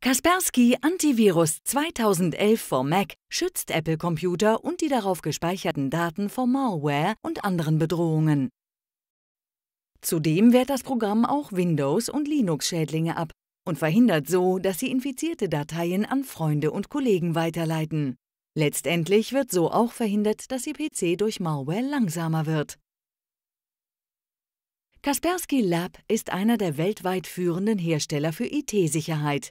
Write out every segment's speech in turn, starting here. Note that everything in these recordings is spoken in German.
Kaspersky Antivirus 2011 vor Mac schützt Apple-Computer und die darauf gespeicherten Daten vor Malware und anderen Bedrohungen. Zudem wehrt das Programm auch Windows- und Linux-Schädlinge ab und verhindert so, dass sie infizierte Dateien an Freunde und Kollegen weiterleiten. Letztendlich wird so auch verhindert, dass ihr PC durch Malware langsamer wird. Kaspersky Lab ist einer der weltweit führenden Hersteller für IT-Sicherheit.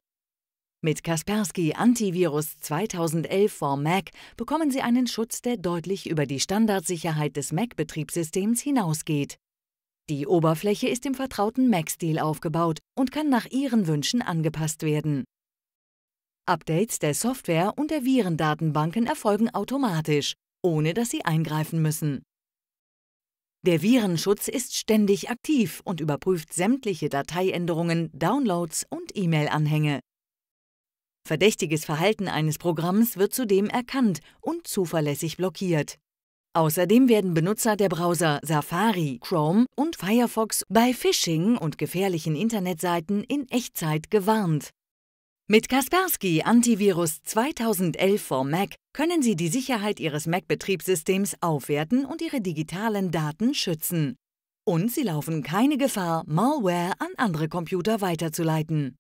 Mit Kaspersky Antivirus 2011 for Mac bekommen Sie einen Schutz, der deutlich über die Standardsicherheit des Mac-Betriebssystems hinausgeht. Die Oberfläche ist im vertrauten Mac-Stil aufgebaut und kann nach Ihren Wünschen angepasst werden. Updates der Software und der Virendatenbanken erfolgen automatisch, ohne dass Sie eingreifen müssen. Der Virenschutz ist ständig aktiv und überprüft sämtliche Dateiänderungen, Downloads und E-Mail-Anhänge. Verdächtiges Verhalten eines Programms wird zudem erkannt und zuverlässig blockiert. Außerdem werden Benutzer der Browser Safari, Chrome und Firefox bei Phishing und gefährlichen Internetseiten in Echtzeit gewarnt. Mit Kaspersky Antivirus 2011 for Mac können Sie die Sicherheit Ihres Mac-Betriebssystems aufwerten und Ihre digitalen Daten schützen. Und Sie laufen keine Gefahr, Malware an andere Computer weiterzuleiten.